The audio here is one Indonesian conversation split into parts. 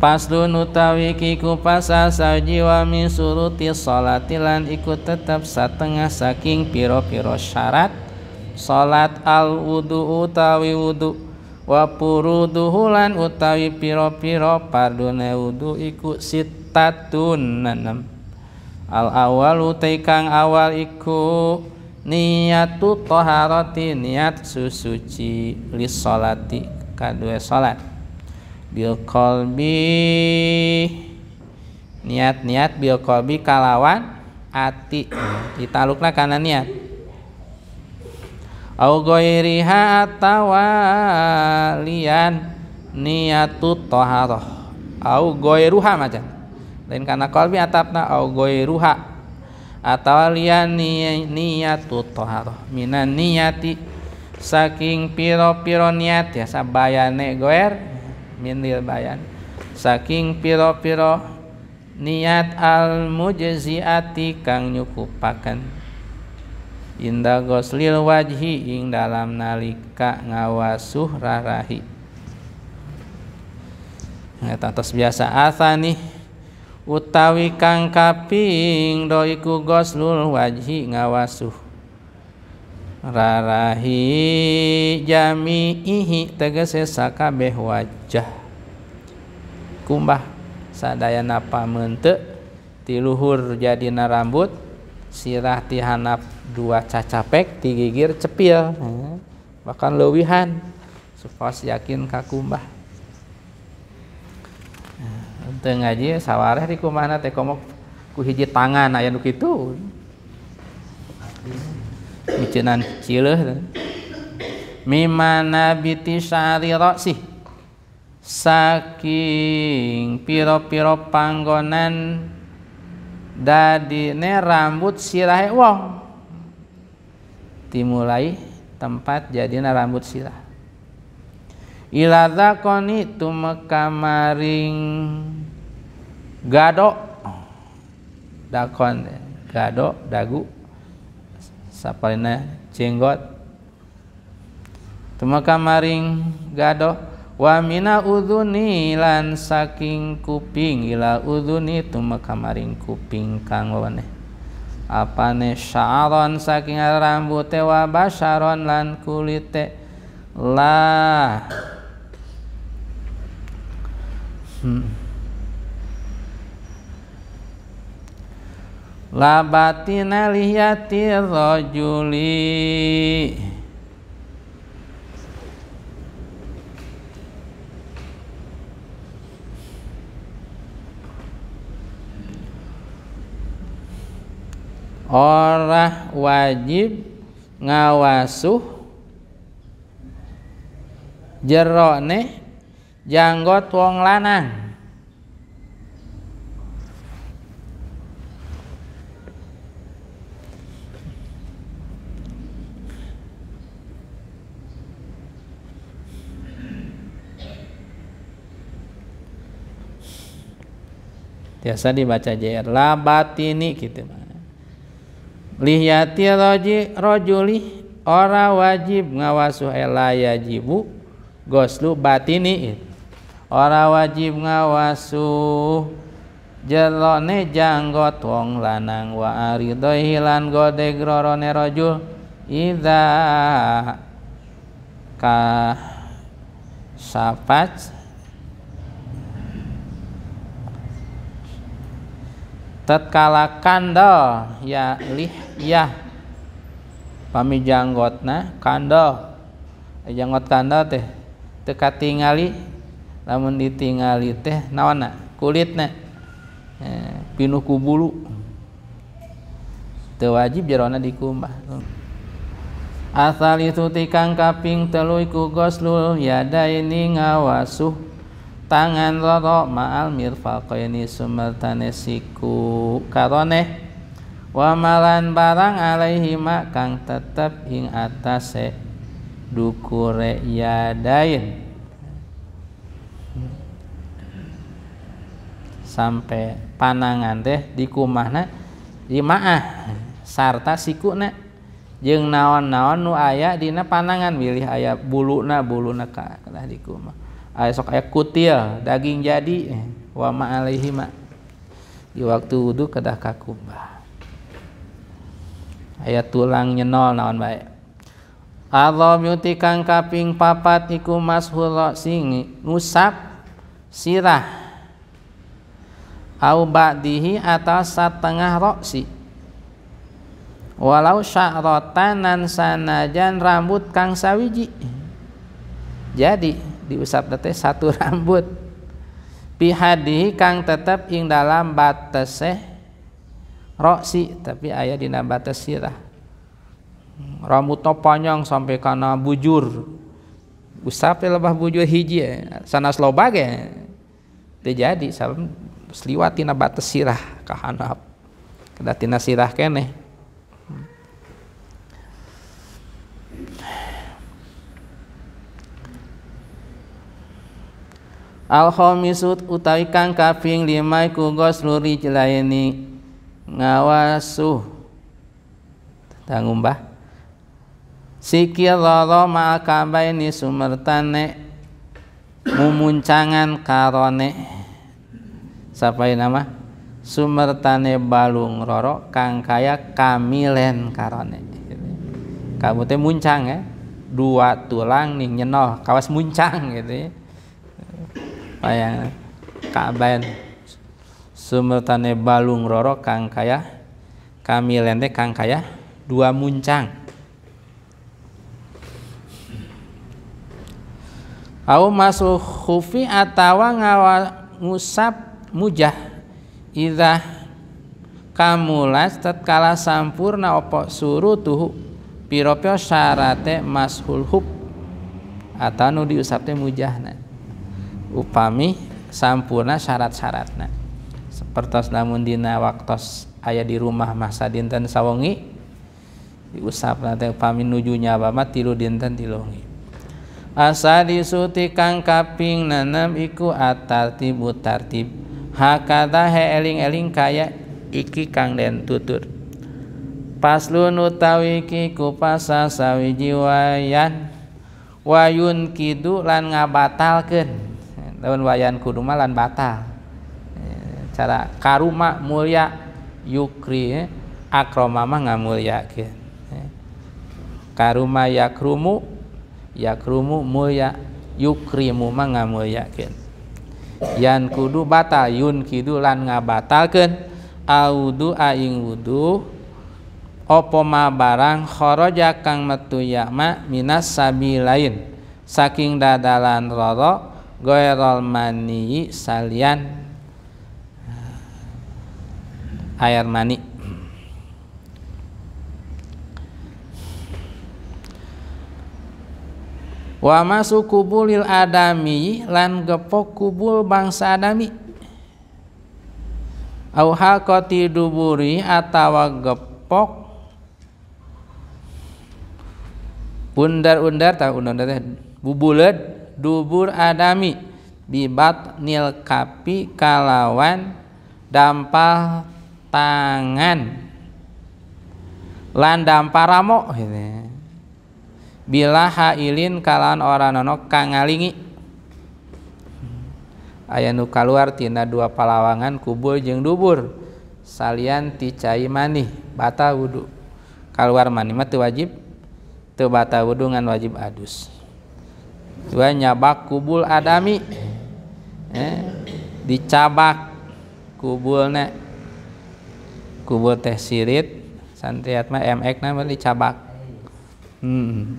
Paslun utawi kiku pasal saji wa min suruti sholatilan ikut tetap setengah saking piro-piro syarat Sholat al wudu utawi wudu Wa puruduhulan utawi piro-piro pardune wudu iku sitatun enam Al awal utai kang awal iku niyatu toharoti niat susuci li sholati kadue sholat bil kolbi niat-niat bil kolbi kalawan ati ditalukna karena niat au goiriha atawa lian niatu toharoh au goiruha macam. lain karena kolbi atapna au goiruha atau lian niatu toharoh minan niati saking piro-piro niat ya sabayane goer minil bayan saking piro-piro niat al mujziati kang nyukupaken inda goslil wajhi ing dalam nalika ngawasuh rarahi Eta atas biasa asa nih utawi kang kaping doiku goslul wajhi ngawasuh rarahi jami'ihi tegese sakabeh wajah kumbah sadayana pamente tiluhur jadina rambut sirah ti hanap dua cacapek tigigir cepil hmm. bahkan lewihan supos yakin kakumbah hmm. teu aja sawareh di kumahna teh komok ku hiji tangan aya itu Micunan cileh Mimana biti syari roksih saking piro-piro panggonan dadine rambut sirahe wong dimulai tempat jadina rambut sirah ilaza koni tumekamaring gadok, dakon gadok dagu jenggot Hai tuma kamaring gadooh wamina udhu ni lan saking kuping gila udhu ni tuma kamaring kuping kanggo waeh apane shalon saking hal rambut tewa basaron lankullite la hmm. labatina lihati rojuli Orang wajib ngawasuh jerone janggot wong lanang Biasa dibaca JR. La ini gitu. Lihyati roji rojuli ora wajib ngawasuh elaya jibu goslu batini gitu. ora wajib ngawasuh jelone janggot wong lanang wa dohilan hilan gode grorone rojul ida ka sapat tatkala kandel ya lih ya pami janggotna kandel eh, janggot kandel teh teka tingali lamun ditingali teh nawana kulitna eh, pinuh bulu teu wajib jarona dikumbah asal itu tikang kaping telu iku goslul ini ngawasuh tangan loro ma'al ini sumertane siku karone wamalan barang alaihi makang kang tetep ing atase dukure yadain sampai panangan teh di kumahna di maah sarta siku na jeng naon-naon nu aya dina panangan milih aya na na ka di kumah aya ah, sok aya kutil ya, daging jadi wa ma alaihi ma di waktu wudhu kedah kakubah ayat tulang nyenol naon bae Allah mutikan kang kaping papat iku mashul sing ngusap sirah au ba'dihi atas setengah roksi walau nan sanajan rambut kang sawiji jadi diusap teteh satu rambut pihadi kang tetap ing dalam batas eh roksi tapi ayah dina batas sirah ramutna panjang sampai kana bujur usap lebah bujur hiji eh, sana loba ya eh. terjadi jadi seliwati sliwat batas sirah kahanap kedatina sirah keneh al khamisut utawi kang kaping lima iku ghuslu rijlaini ngawasuh tangumbah lolo loro ma'al ini sumertane mumuncangan karone Siapa ini nama sumertane balung roro kang kaya kamilen karone kamu teh muncang ya dua tulang nih nyenoh kawas muncang gitu ya bayang kaben sumertane balung roro kang kaya kami lente kang kaya dua muncang au masuk khufi atawa ngawa ngusap mujah idah kamulas tatkala sampurna opo suruh tuh piro-piro syarate mashul hub atau nu diusapte mujahna upami sampurna syarat-syaratna seperti lamun dina waktos ayah di rumah masa dinten sawengi diusap nanti upami nujunya mati tilu dinten tilongi asa disuti kang kaping nanam iku atartibu tartib hakata he eling eling kaya iki kang den tutur paslun utawi iki kupasa sawiji wayan wayun kidu lan ngabatalkan daun wayan kuruma lan batal eh, cara karuma mulia yukri eh, akroma mah ken. Eh, karuma yakrumu yakrumu mulia yukrimu mah ken. yan kudu batal yun kidu lan ngabatalkeun audu aing wudu opo ma barang kharaja kang metu yakma minas sabi lain. saking dadalan roro Goyrol mani salian air mani wa masuk kubulil adami lan gepok kubul bangsa adami au koti duburi atawa gepok bundar undar tahu undar-undar bubulet dubur adami bibat nil kapi kalawan dampal tangan lan paramo. gitu bila hailin kalawan orang nono kangalingi ngalingi aya kaluar tina dua palawangan kubur jeng dubur salian ti cai manih bata wudu kaluar manih mah wajib teu bata wudungan ngan wajib adus Dua nyabak kubul adami. Eh, dicabak kubul ne, kubul teh sirit santriat mah emek nama dicabak hmm.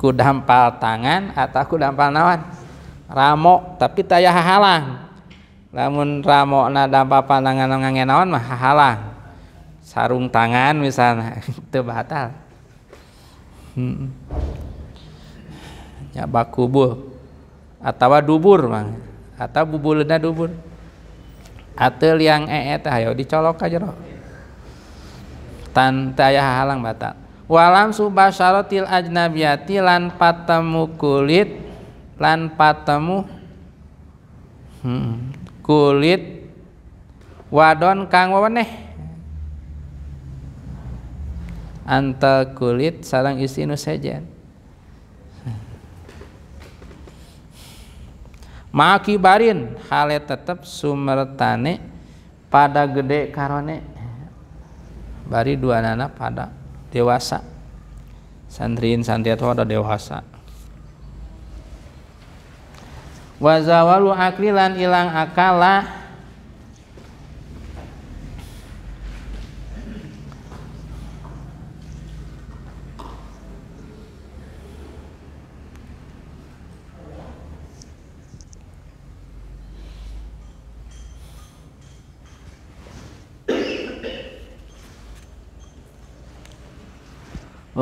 ku dampal tangan atau ku dampal nawan ramo tapi taya halang, namun ramo na dampal pandangan naon mah halang, sarung tangan misalnya itu batal hmm nya bakubuh atawa dubur mang atau bubulna dubur atau yang ee teh ayo dicolok aja roh tan teh halang batal walam subasyaratil ajnabiyati lan patemu kulit lan patemu hmm, kulit wadon kang waweneh antel kulit sarang istinu sejen makibarin hale tetep sumertane pada gede karone bari dua anak pada dewasa santriin santriatu ada dewasa wazawalu aklilan ilang akala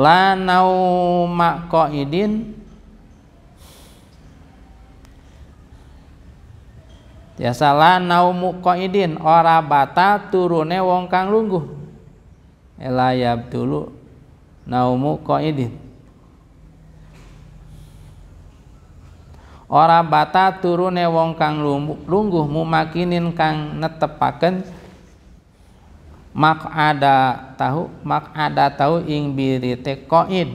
la nauma qaidin Biasa la naumu qaidin ora batal turune wong kang lungguh. Elayab dulu naumu qaidin. Ora batal turune wong kang lungguh mumakinin kang netepaken mak ada tahu mak ada tahu ing biri koid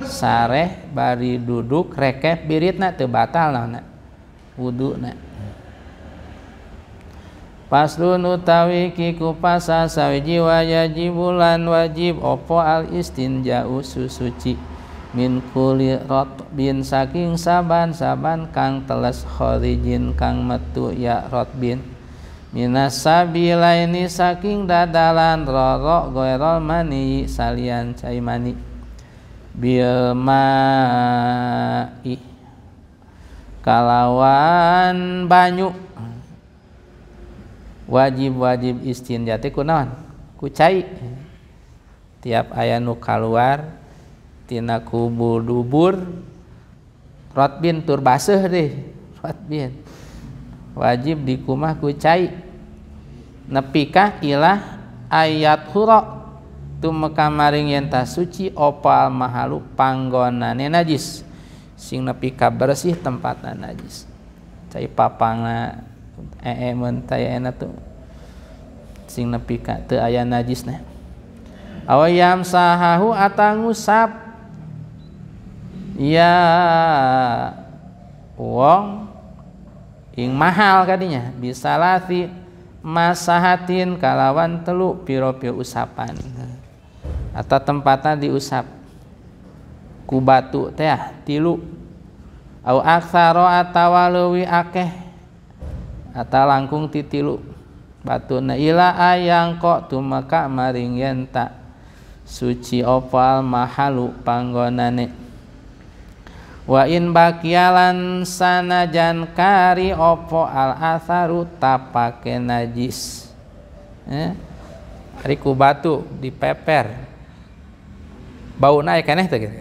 sareh bari duduk rekep nak tu batal wudu nak. Paslun utawi kiku pasa sawiji bulan wajib opo al istin jauh susuci min kuli rot bin saking saban-saban kang teles horijin kang metu ya rot bin Minasabila ini saking dadalan rorok goerol mani salian cai mani bilmai kalawan banyu wajib wajib jati kunawan ku kucai tiap aya nu keluar tina kubur dubur rotbin tur deh rotbin wajib di kumah kucai Nepika ilah ayat hurok tumeka maring suci opal mahalu panggonane najis sing nepika bersih tempatan najis cai papangna ee mentaya ena tu sing nepika tu ayat najis na awayam sahahu atangusap ya wong ing mahal bisa bisalati masahatin kalawan teluk piro-piro usapan atau tempatnya diusap ku batu teh ah, tilu au aksaro atawa leuwi akeh atau langkung titilu batu na ila ayang kok tu maring tak suci opal mahalu panggonane wa in bakialan sanajan kari opo al atharu tapake najis eh? riku batu dipeper bau naik keneh teh gitu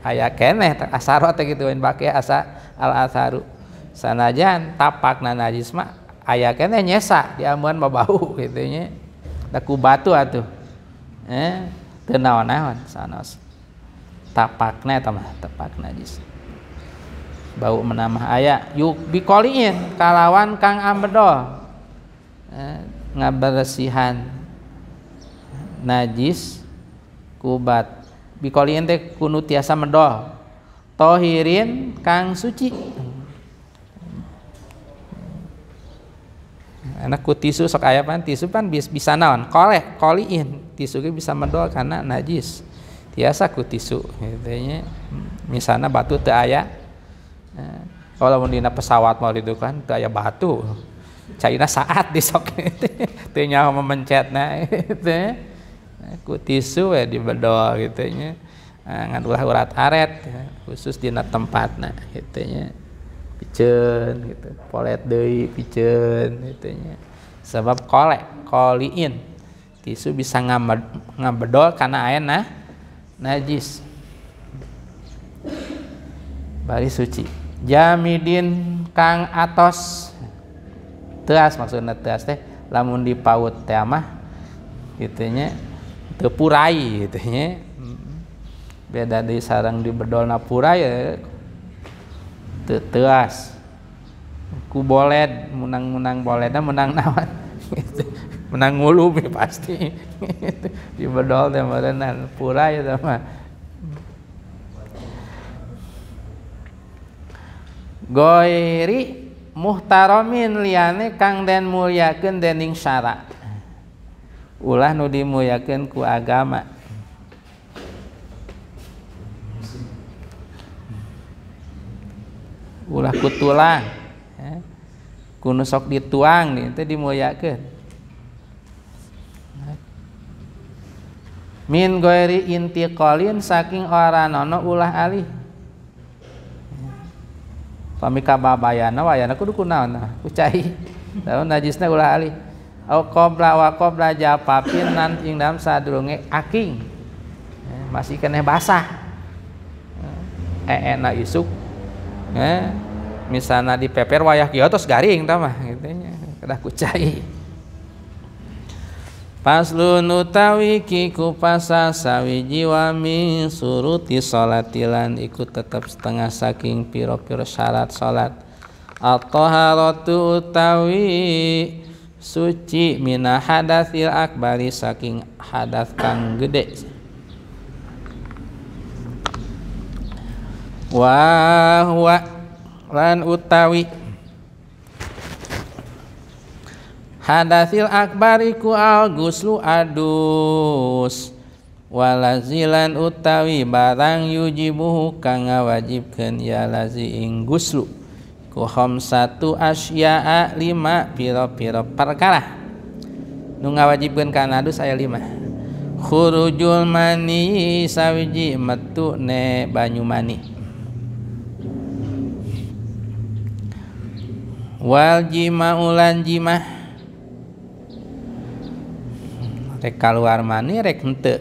aya keneh asaro teh gitu in bakia asa al atharu sanajan tapakna najis mah aya keneh nyesa diambuan mah bau gitu nya daku batu atuh eh teu naon sanos tapakna eta mah tapak najis bau menambah ayak yuk bikoliin kalawan kang ambedol eh, ngabersihan najis kubat bikoliin teh kunu tiasa medol tohirin kang suci anak ku tisu sok ayah pan tisu pan bis bisa naon kolek koliin tisu bisa medol karena najis tiasa ku tisu gitu misalnya batu teh ayah Nah, kalau mau dina pesawat mau itu kan kayak batu. cina saat sok itu nyawa memencet itu. Eh, ku tisu ya di bedol gitu nya. Eh, ngan ulah urat aret khusus dina nah gitu nya. picen gitu. Polet deui piceun gitu nya. Sebab kolek, koliin tisu bisa ngabedol karena air nah najis bari suci Jamidin kang atos teas maksudnya teas teh lamun di paut teh mah gitunya tepurai gitunya beda di sarang di bedol purai ya te teas ku boled menang menang dan menang nawan gitu. menang ngulu pasti gitu. di bedol teh nah, purai ya sama goiri muhtaromin liane kang den mulyakeun dening syara ulah nu dimulyakeun ku agama ulah kutulah ya. kuno sok dituang nih itu dimulyakeun min goiri inti kolin saking orang nono ulah alih pamika babayana wayana kudu kunaon ah, kucai lalu najisna ulah alih au qabla wa qabla japapin nan ing dalam sadurunge aking eh, masih kena basah ee eh, eh, isuk eh misalnya di peper wayah kios garing tamah gitu nya kucai Paslun utawi kiku pasa sawi jiwami suruti salatilan ikut tetap setengah saking piro-piro syarat salat atau haratu utawi suci mina hadathil akbari saking hadath kang gede wah lan utawi Hadasil akbar iku al guslu adus Walazilan utawi barang yujibu kang ngawajibkeun ya lazi ing guslu ku satu asya'a lima piro-piro perkara nu ngawajibkeun kana adus aya lima khurujul mani sawiji metu ne banyu mani wal jima ulan jimah rek keluar mani rek henteu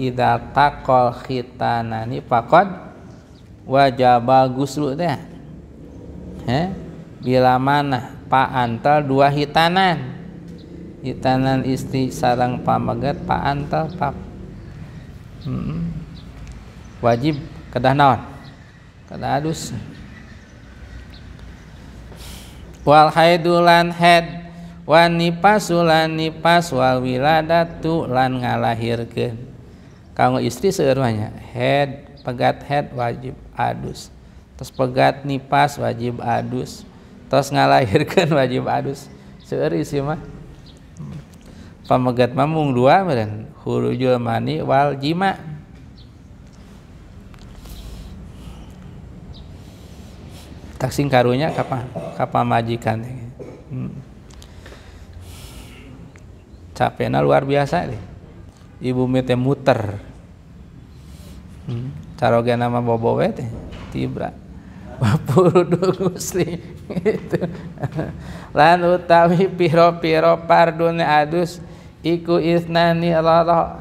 ida takol khitanani pakod bagus guslu teh he bila mana pak antal dua hitanan hitanan istri sarang pamaget pak antal pak hmm. wajib kedah naon kedah adus wal haidulan head wanipasulan nipas wal wiladatu lan ngalahirkeun kanggo istri seueuhnya head pegat head wajib adus terus pegat nipas wajib adus terus ngalahirkeun wajib adus seueur isi mah pamegat mamung dua meureun khurujul mani wal jima taksing karunya kapal kapal majikan hmm capeknya luar biasa deh ibu mete muter hmm. caroga nama bobo teh tibra purudung muslim gitu lan utawi piro piro pardun adus iku isnani lolo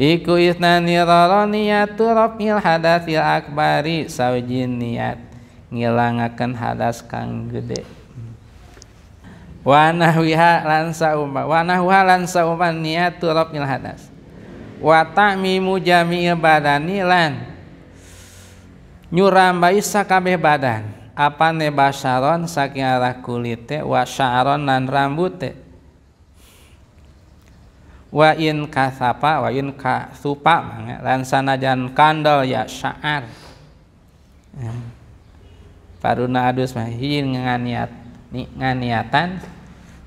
iku isnani lolo niyatu rafil hadasil akbari sawijin niat ngilangakan hadas kang gede wanahwiha lansa umma sauma lansa umma niat sauma niyatu rabbil hadas wa ta'mimu jami'i badani lan nyurambai sakabeh badan apa ne basaron saking arah kulite wa syaron nan rambute wa in kasapa wa in ka supa lan sanajan kandel ya syaar paruna adus mah nganiat ni nganiatan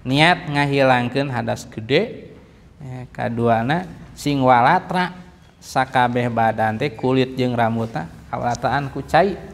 niat ngahilangkeun hadas gede kedua eh, kaduana sing walatra sakabeh badan teh kulit jeung rambutna awalataan ku cai